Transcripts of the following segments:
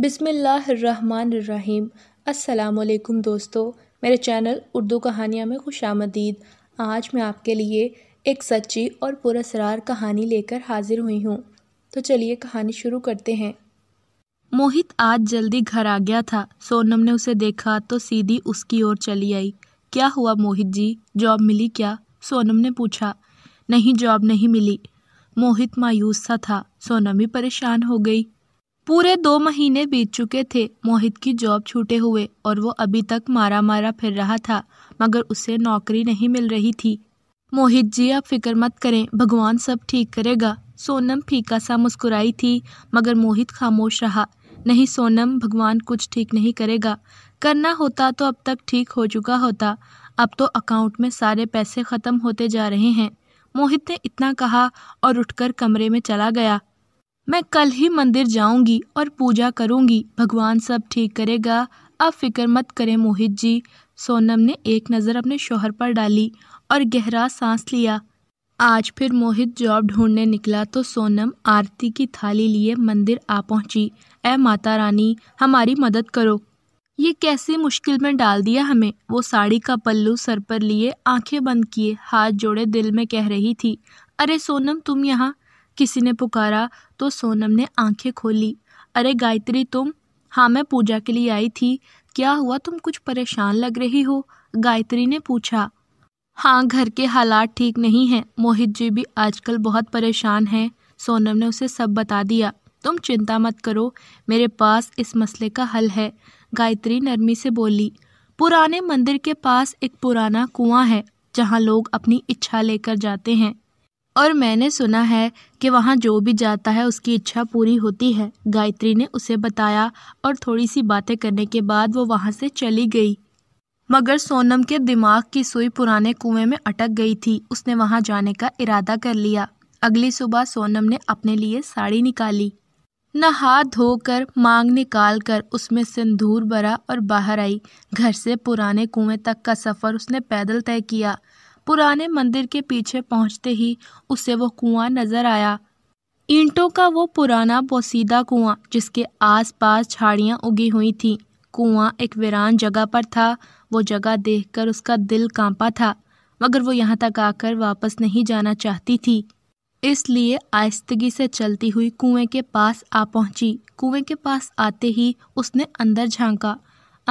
बिसमीम् अल्लाम दोस्तों मेरे चैनल उर्दू कहानियाँ में खुश आमदीद आज मैं आपके लिए एक सच्ची और पुरसरार कहानी लेकर हाजिर हुई हूँ तो चलिए कहानी शुरू करते हैं मोहित आज जल्दी घर आ गया था सोनम ने उसे देखा तो सीधी उसकी ओर चली आई क्या हुआ मोहित जी जॉब मिली क्या सोनम ने पूछा नहीं जॉब नहीं मिली मोहित मायूस सा था सोनम भी परेशान हो गई पूरे दो महीने बीत चुके थे मोहित की जॉब छूटे हुए और वो अभी तक मारा मारा फिर रहा था मगर उसे नौकरी नहीं मिल रही थी मोहित जी आप फिक्र मत करें भगवान सब ठीक करेगा सोनम फीका सा मुस्कुराई थी मगर मोहित खामोश रहा नहीं सोनम भगवान कुछ ठीक नहीं करेगा करना होता तो अब तक ठीक हो चुका होता अब तो अकाउंट में सारे पैसे ख़त्म होते जा रहे हैं मोहित ने इतना कहा और उठकर कमरे में चला गया मैं कल ही मंदिर जाऊंगी और पूजा करूंगी भगवान सब ठीक करेगा अब फिक्र मत करें मोहित जी सोनम ने एक नज़र अपने शोहर पर डाली और गहरा सांस लिया आज फिर मोहित जॉब ढूंढने निकला तो सोनम आरती की थाली लिए मंदिर आ पहुंची ए माता रानी हमारी मदद करो ये कैसे मुश्किल में डाल दिया हमें वो साड़ी का पल्लू सर पर लिए आंखें बंद किए हाथ जोड़े दिल में कह रही थी अरे सोनम तुम यहाँ किसी ने पुकारा तो सोनम ने आंखें खोली अरे गायत्री तुम हाँ मैं पूजा के लिए आई थी क्या हुआ तुम कुछ परेशान लग रही हो गायत्री ने पूछा हाँ घर के हालात ठीक नहीं हैं मोहित जी भी आजकल बहुत परेशान हैं सोनम ने उसे सब बता दिया तुम चिंता मत करो मेरे पास इस मसले का हल है गायत्री नरमी से बोली पुराने मंदिर के पास एक पुराना कुआं है जहाँ लोग अपनी इच्छा लेकर जाते हैं और मैंने सुना है कि वहाँ जो भी जाता है उसकी इच्छा पूरी होती है गायत्री ने उसे बताया और थोड़ी सी बातें करने के बाद वो वहाँ से चली गई मगर सोनम के दिमाग की सुई पुराने कुएं में अटक गई थी उसने वहाँ जाने का इरादा कर लिया अगली सुबह सोनम ने अपने लिए साड़ी निकाली नहा धोकर मांग निकाल कर उसमें सिंदूर भरा और बाहर आई घर से पुराने कुएं तक का सफ़र उसने पैदल तय किया पुराने मंदिर के पीछे पहुंचते ही उसे वो कुआं नजर आया ईंटों का वो पुराना पोसीदा कुआं जिसके आसपास झाड़ियां उगी हुई थीं कुआं एक वीरान जगह पर था वो जगह देखकर उसका दिल कांपा था मगर वो यहाँ तक आकर वापस नहीं जाना चाहती थी इसलिए आहिस्तगी से चलती हुई कुएं के पास आ पहुंची कुएं के पास आते ही उसने अंदर झांका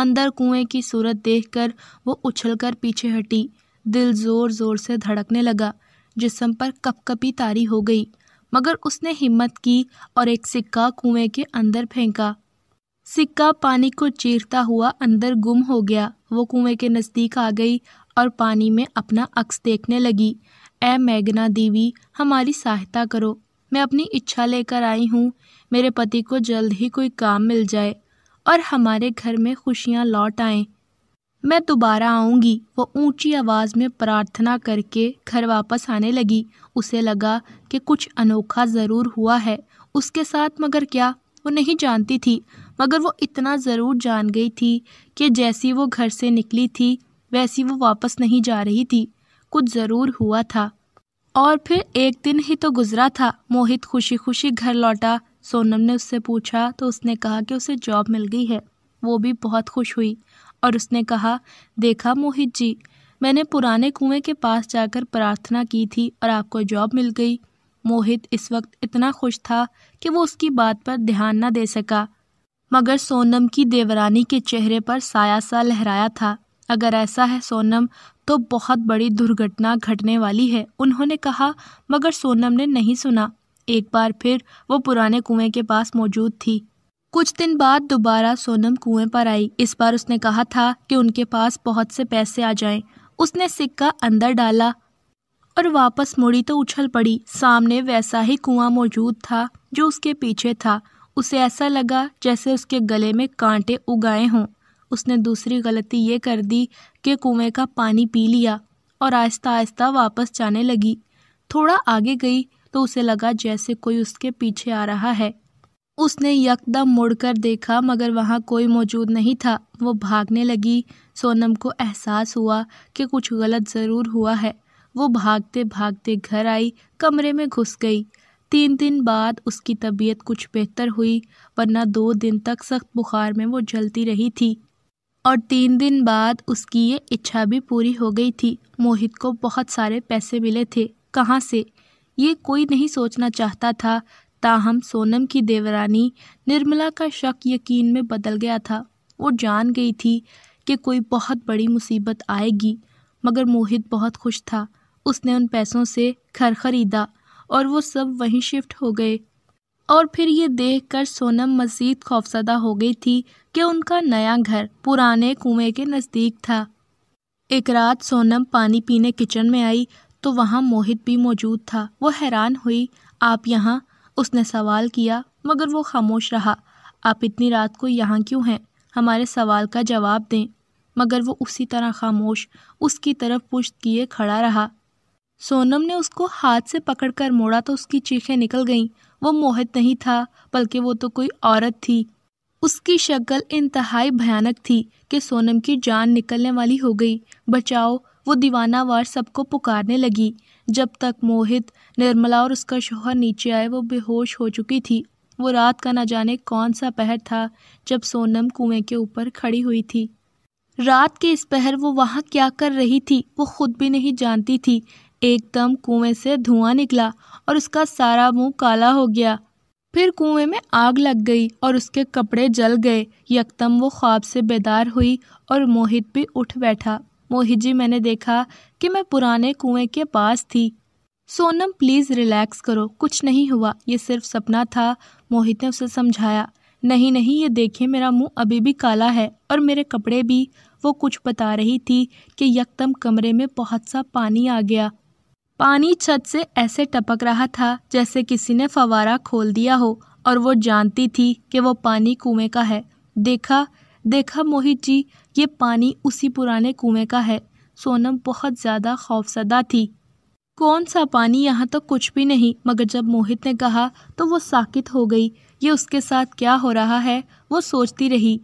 अंदर कुएं की सूरत देखकर वो उछलकर पीछे हटी दिल ज़ोर ज़ोर से धड़कने लगा जिसम पर कपकपी तारी हो गई मगर उसने हिम्मत की और एक सिक्का कुएं के अंदर फेंका सिक्का पानी को चीरता हुआ अंदर गुम हो गया वो कुएं के नज़दीक आ गई और पानी में अपना अक्स देखने लगी ऐ मैगना देवी हमारी सहायता करो मैं अपनी इच्छा लेकर आई हूँ मेरे पति को जल्द ही कोई काम मिल जाए और हमारे घर में खुशियाँ लौट आएँ मैं दोबारा आऊँगी वह ऊँची आवाज़ में प्रार्थना करके घर वापस आने लगी उसे लगा कि कुछ अनोखा ज़रूर हुआ है उसके साथ मगर क्या वो नहीं जानती थी मगर वो इतना ज़रूर जान गई थी कि जैसी वो घर से निकली थी वैसी वो वापस नहीं जा रही थी कुछ ज़रूर हुआ था और फिर एक दिन ही तो गुज़रा था मोहित खुशी खुशी घर लौटा सोनम ने उससे पूछा तो उसने कहा कि उसे जॉब मिल गई है वो भी बहुत खुश हुई और उसने कहा देखा मोहित जी मैंने पुराने कुएं के पास जाकर प्रार्थना की थी और आपको जॉब मिल गई मोहित इस वक्त इतना खुश था कि वो उसकी बात पर ध्यान न दे सका मगर सोनम की देवरानी के चेहरे पर साया सा लहराया था अगर ऐसा है सोनम तो बहुत बड़ी दुर्घटना घटने वाली है उन्होंने कहा मगर सोनम ने नहीं सुना एक बार फिर वो पुराने कुएं के पास मौजूद थी कुछ दिन बाद दोबारा सोनम कुएं पर आई इस बार उसने कहा था कि उनके पास बहुत से पैसे आ जाएं। उसने सिक्का अंदर डाला और वापस मुड़ी तो उछल पड़ी सामने वैसा ही कुआं मौजूद था जो उसके पीछे था उसे ऐसा लगा जैसे उसके गले में कांटे उगाए हों उसने दूसरी गलती ये कर दी कि कुएं का पानी पी लिया और आहिस्ता आहिस्ता वापस जाने लगी थोड़ा आगे गई तो उसे लगा जैसे कोई उसके पीछे आ रहा है उसने यकदम मुड़कर देखा मगर वहाँ कोई मौजूद नहीं था वो भागने लगी सोनम को एहसास हुआ कि कुछ गलत ज़रूर हुआ है वो भागते भागते घर आई कमरे में घुस गई तीन दिन बाद उसकी तबीयत कुछ बेहतर हुई वरना दो दिन तक सख्त बुखार में वो जलती रही थी और तीन दिन बाद उसकी ये इच्छा भी पूरी हो गई थी मोहित को बहुत सारे पैसे मिले थे कहाँ से ये कोई नहीं सोचना चाहता था ताहम सोनम की देवरानी निर्मला का शक यकीन में बदल गया था वो जान गई थी कि कोई बहुत बड़ी मुसीबत आएगी मगर मोहित बहुत खुश था उसने उन पैसों से घर खरीदा और वो सब वहीं शिफ्ट हो गए और फिर ये देखकर सोनम मजीद खौफजदा हो गई थी कि उनका नया घर पुराने कुएं के नज़दीक था एक रात सोनम पानी पीने किचन में आई तो वहाँ मोहित भी मौजूद था वो हैरान हुई आप यहाँ उसने सवाल किया मगर वो खामोश रहा आप इतनी रात को यहाँ क्यों हैं हमारे सवाल का जवाब दें मगर वो उसी तरह खामोश उसकी तरफ पुश्त किए खड़ा रहा सोनम ने उसको हाथ से पकड़कर मोड़ा तो उसकी चीखें निकल गईं वो मोहित नहीं था बल्कि वो तो कोई औरत थी उसकी शक्ल इंतहाई भयानक थी कि सोनम की जान निकलने वाली हो गई बचाओ वो दीवानावार सबको पुकारने लगी जब तक मोहित निर्मला और उसका शोहर नीचे आए वो बेहोश हो चुकी थी वो रात का ना जाने कौन सा पहर था जब सोनम कुएं के ऊपर खड़ी हुई थी रात के इस पहर वो वहाँ क्या कर रही थी वो खुद भी नहीं जानती थी एकदम कुएं से धुआं निकला और उसका सारा मुंह काला हो गया फिर कुएं में आग लग गई और उसके कपड़े जल गए यकदम वो ख्वाब से बेदार हुई और मोहित भी उठ बैठा मोहिजी मैंने देखा कि मैं पुराने कुएं के पास थी सोनम प्लीज़ रिलैक्स करो कुछ नहीं हुआ ये सिर्फ सपना था मोहित ने उसे समझाया नहीं नहीं ये देखिए मेरा मुंह अभी भी काला है और मेरे कपड़े भी वो कुछ बता रही थी कि यकदम कमरे में बहुत सा पानी आ गया पानी छत से ऐसे टपक रहा था जैसे किसी ने फवारा खोल दिया हो और वो जानती थी कि वो पानी कुएं का है देखा देखा मोहित जी ये पानी उसी पुराने कुएं का है सोनम बहुत ज़्यादा खौफसदा थी कौन सा पानी यहाँ तक तो कुछ भी नहीं मगर जब मोहित ने कहा तो वो साकित हो गई ये उसके साथ क्या हो रहा है वो सोचती रही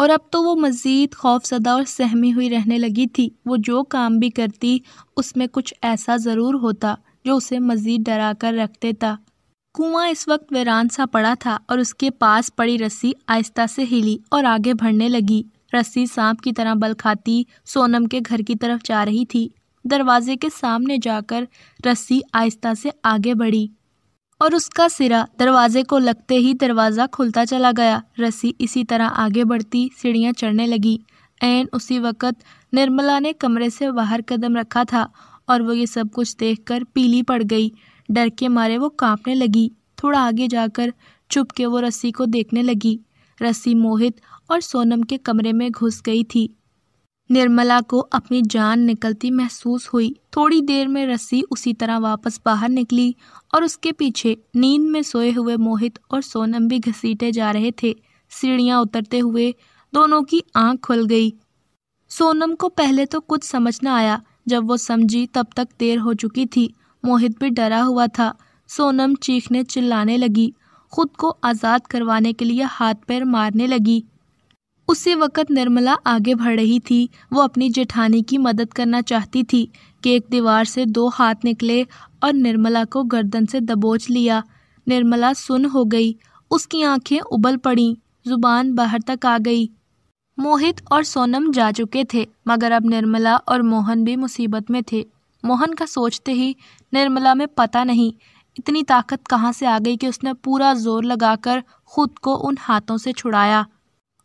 और अब तो वो मज़ीद खौफसदा और सहमी हुई रहने लगी थी वो जो काम भी करती उसमें कुछ ऐसा ज़रूर होता जो उसे मज़ीद डरा कर रख देता कुआं इस वक्त वेरान सा पड़ा था और उसके पास पड़ी रस्सी आहिस्ता से हिली और आगे बढ़ने लगी रस्सी सांप की तरह बल खाती सोनम के घर की तरफ जा रही थी दरवाजे के सामने जाकर रस्सी आहिस्ता से आगे बढ़ी और उसका सिरा दरवाजे को लगते ही दरवाज़ा खुलता चला गया रस्सी इसी तरह आगे बढ़ती सीढ़ियाँ चढ़ने लगी एन उसी वक़्त निर्मला ने कमरे से बाहर कदम रखा था और वो ये सब कुछ देखकर पीली पड़ गई डर के मारे वो कांपने लगी थोड़ा आगे जाकर चुप के वो रस्सी को देखने लगी रस्सी मोहित और सोनम के कमरे में घुस गई थी निर्मला को अपनी जान निकलती महसूस हुई थोड़ी देर में रस्सी उसी तरह वापस बाहर निकली और उसके पीछे नींद में सोए हुए मोहित और सोनम भी घसीटे जा रहे थे सीढ़ियां उतरते हुए दोनों की आंख खुल गई सोनम को पहले तो कुछ समझ न आया जब वो समझी तब तक देर हो चुकी थी मोहित भी डरा हुआ था सोनम चीखने चिल्लाने लगी खुद को आज़ाद करवाने के लिए हाथ पैर मारने लगी उसी वक़्त निर्मला आगे बढ़ रही थी वो अपनी जेठानी की मदद करना चाहती थी कि एक दीवार से दो हाथ निकले और निर्मला को गर्दन से दबोच लिया निर्मला सुन हो गई उसकी आंखें उबल पड़ीं जुबान बाहर तक आ गई मोहित और सोनम जा चुके थे मगर अब निर्मला और मोहन भी मुसीबत में थे मोहन का सोचते ही निर्मला में पता नहीं इतनी ताकत कहाँ से आ गई कि उसने पूरा जोर लगाकर खुद को उन हाथों से छुड़ाया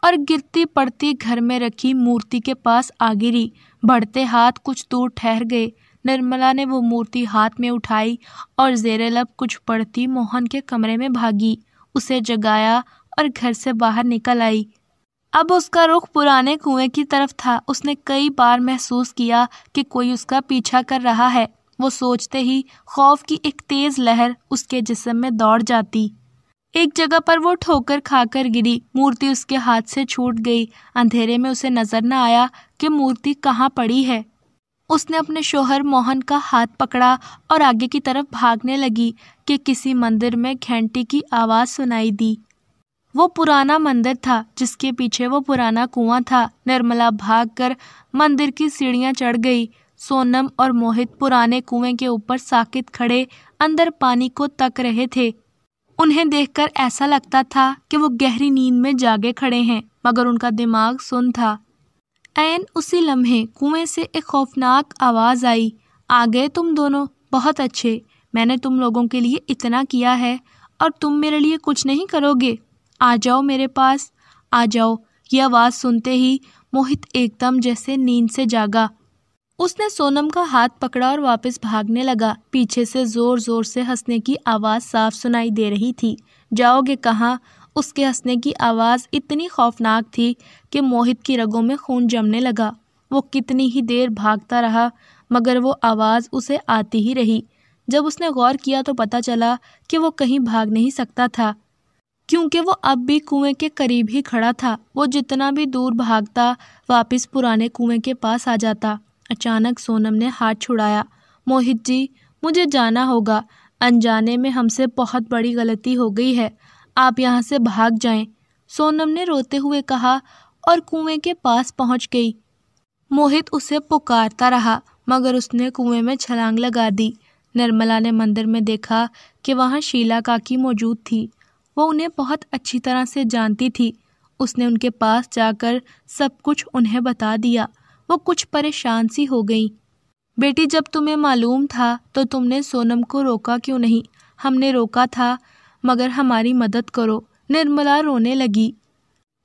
और गिरती पड़ती घर में रखी मूर्ति के पास आ गिरी बढ़ते हाथ कुछ दूर ठहर गए निर्मला ने वो मूर्ति हाथ में उठाई और जेर लब कुछ पड़ती मोहन के कमरे में भागी उसे जगाया और घर से बाहर निकल आई अब उसका रुख पुराने कुएं की तरफ था उसने कई बार महसूस किया कि कोई उसका पीछा कर रहा है वो सोचते ही खौफ की एक तेज़ लहर उसके जिसम में दौड़ जाती एक जगह पर वो ठोकर खाकर गिरी मूर्ति उसके हाथ से छूट गई अंधेरे में उसे नजर न आया कि मूर्ति कहाँ पड़ी है उसने अपने शोहर मोहन का हाथ पकड़ा और आगे की तरफ भागने लगी कि किसी मंदिर में घंटी की आवाज़ सुनाई दी वो पुराना मंदिर था जिसके पीछे वो पुराना कुआं था निर्मला भागकर मंदिर की सीढ़ियाँ चढ़ गई सोनम और मोहित पुराने कुएं के ऊपर साकित खड़े अंदर पानी को तक रहे थे उन्हें देखकर ऐसा लगता था कि वो गहरी नींद में जागे खड़े हैं मगर उनका दिमाग सुन था एन उसी लम्हे कुएं से एक खौफनाक आवाज़ आई आ गए तुम दोनों बहुत अच्छे मैंने तुम लोगों के लिए इतना किया है और तुम मेरे लिए कुछ नहीं करोगे आ जाओ मेरे पास आ जाओ ये आवाज़ सुनते ही मोहित एकदम जैसे नींद से जागा उसने सोनम का हाथ पकड़ा और वापस भागने लगा पीछे से जोर जोर से हंसने की आवाज़ साफ सुनाई दे रही थी जाओगे कहाँ उसके हंसने की आवाज़ इतनी खौफनाक थी कि मोहित की रगों में खून जमने लगा वो कितनी ही देर भागता रहा मगर वो आवाज़ उसे आती ही रही जब उसने गौर किया तो पता चला कि वो कहीं भाग नहीं सकता था क्योंकि वो अब भी कुएं के करीब ही खड़ा था वो जितना भी दूर भागता वापस पुराने कुएं के पास आ जाता अचानक सोनम ने हाथ छुड़ाया मोहित जी मुझे जाना होगा अनजाने में हमसे बहुत बड़ी गलती हो गई है आप यहाँ से भाग जाएं। सोनम ने रोते हुए कहा और कुएं के पास पहुँच गई मोहित उसे पुकारता रहा मगर उसने कुएं में छलांग लगा दी निर्मला ने मंदिर में देखा कि वहाँ शीला काकी मौजूद थी वो उन्हें बहुत अच्छी तरह से जानती थी उसने उनके पास जाकर सब कुछ उन्हें बता दिया वो कुछ परेशान सी हो गई बेटी जब तुम्हें मालूम था तो तुमने सोनम को रोका क्यों नहीं हमने रोका था मगर हमारी मदद करो निर्मला रोने लगी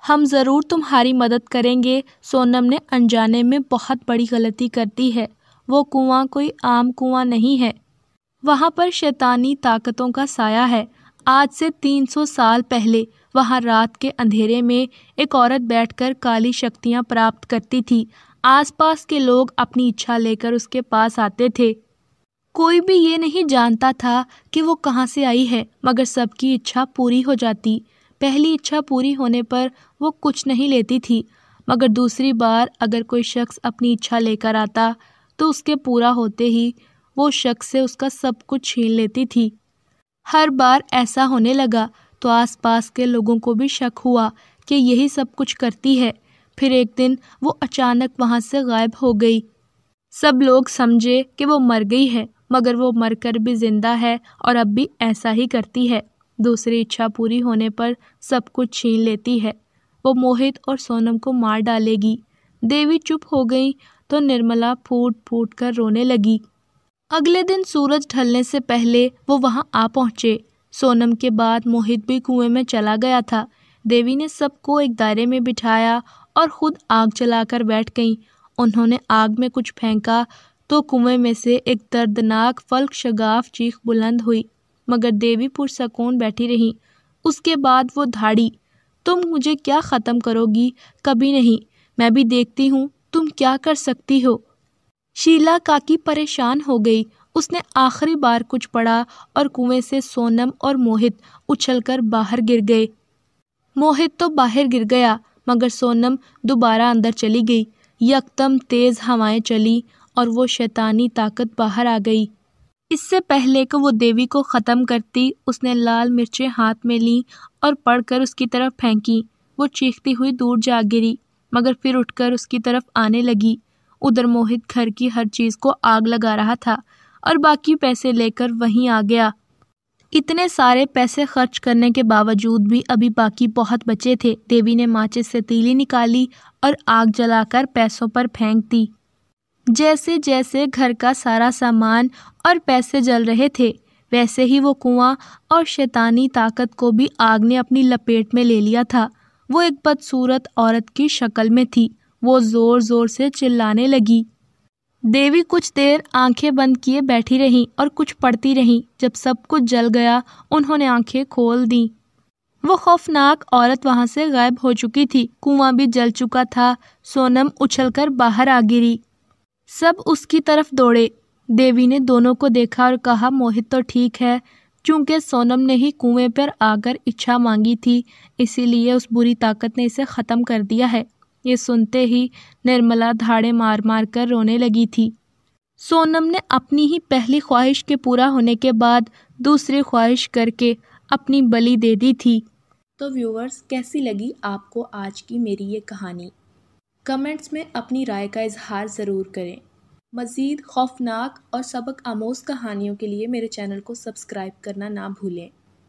हम ज़रूर तुम्हारी मदद करेंगे सोनम ने अनजाने में बहुत बड़ी गलती करती है वो कुआं कोई आम कुआं नहीं है वहाँ पर शैतानी ताकतों का साया है आज से 300 साल पहले वहाँ रात के अंधेरे में एक औरत बैठकर काली शक्तियाँ प्राप्त करती थी आसपास के लोग अपनी इच्छा लेकर उसके पास आते थे कोई भी ये नहीं जानता था कि वो कहाँ से आई है मगर सबकी इच्छा पूरी हो जाती पहली इच्छा पूरी होने पर वो कुछ नहीं लेती थी मगर दूसरी बार अगर कोई शख्स अपनी इच्छा लेकर आता तो उसके पूरा होते ही वो शख्स से उसका सब कुछ छीन लेती थी हर बार ऐसा होने लगा तो आसपास के लोगों को भी शक हुआ कि यही सब कुछ करती है फिर एक दिन वो अचानक वहाँ से गायब हो गई सब लोग समझे कि वो मर गई है मगर वो मरकर भी ज़िंदा है और अब भी ऐसा ही करती है दूसरी इच्छा पूरी होने पर सब कुछ छीन लेती है वो मोहित और सोनम को मार डालेगी देवी चुप हो गई तो निर्मला फूट फूट कर रोने लगी अगले दिन सूरज ढलने से पहले वो वहाँ आ पहुँचे सोनम के बाद मोहित भी कुएं में चला गया था देवी ने सबको एक दायरे में बिठाया और खुद आग जलाकर बैठ गईं उन्होंने आग में कुछ फेंका तो कुएं में से एक दर्दनाक फल्क शगाफ चीख बुलंद हुई मगर देवी पुरसकून बैठी रही उसके बाद वो धाड़ी तुम मुझे क्या ख़त्म करोगी कभी नहीं मैं भी देखती हूँ तुम क्या कर सकती हो शीला काकी परेशान हो गई उसने आखिरी बार कुछ पढ़ा और कुएं से सोनम और मोहित उछलकर बाहर गिर गए मोहित तो बाहर गिर गया मगर सोनम दोबारा अंदर चली गई यकदम तेज़ हवाएं चली और वो शैतानी ताकत बाहर आ गई इससे पहले कि वो देवी को ख़त्म करती उसने लाल मिर्चें हाथ में लीं और पढ़कर उसकी तरफ फेंकी वो चीखती हुई दूर जा गिरी मगर फिर उठकर उसकी तरफ आने लगी उधर मोहित घर की हर चीज़ को आग लगा रहा था और बाकी पैसे लेकर वहीं आ गया इतने सारे पैसे खर्च करने के बावजूद भी अभी बाकी बहुत बचे थे देवी ने माचिस से तीली निकाली और आग जलाकर पैसों पर फेंक दी जैसे जैसे घर का सारा सामान और पैसे जल रहे थे वैसे ही वो कुआं और शैतानी ताकत को भी आग ने अपनी लपेट में ले लिया था वो एक बदसूरत औरत की शक्ल में थी वो ज़ोर ज़ोर से चिल्लाने लगी देवी कुछ देर आंखें बंद किए बैठी रहीं और कुछ पढ़ती रहीं जब सब कुछ जल गया उन्होंने आंखें खोल दीं वो खौफनाक औरत वहाँ से गायब हो चुकी थी कुआं भी जल चुका था सोनम उछलकर बाहर आ गिरी सब उसकी तरफ दौड़े देवी ने दोनों को देखा और कहा मोहित तो ठीक है चूंकि सोनम ने ही कुएं पर आकर इच्छा मांगी थी इसीलिए उस बुरी ताकत ने इसे ख़त्म कर दिया है ये सुनते ही निर्मला धाड़े मार मार कर रोने लगी थी सोनम ने अपनी ही पहली ख्वाहिश के पूरा होने के बाद दूसरी ख्वाहिश करके अपनी बलि दे दी थी तो व्यूवर्स कैसी लगी आपको आज की मेरी ये कहानी कमेंट्स में अपनी राय का इजहार ज़रूर करें मज़ीद खौफनाक और सबक आमोज़ कहानियों के लिए मेरे चैनल को सब्सक्राइब करना ना भूलें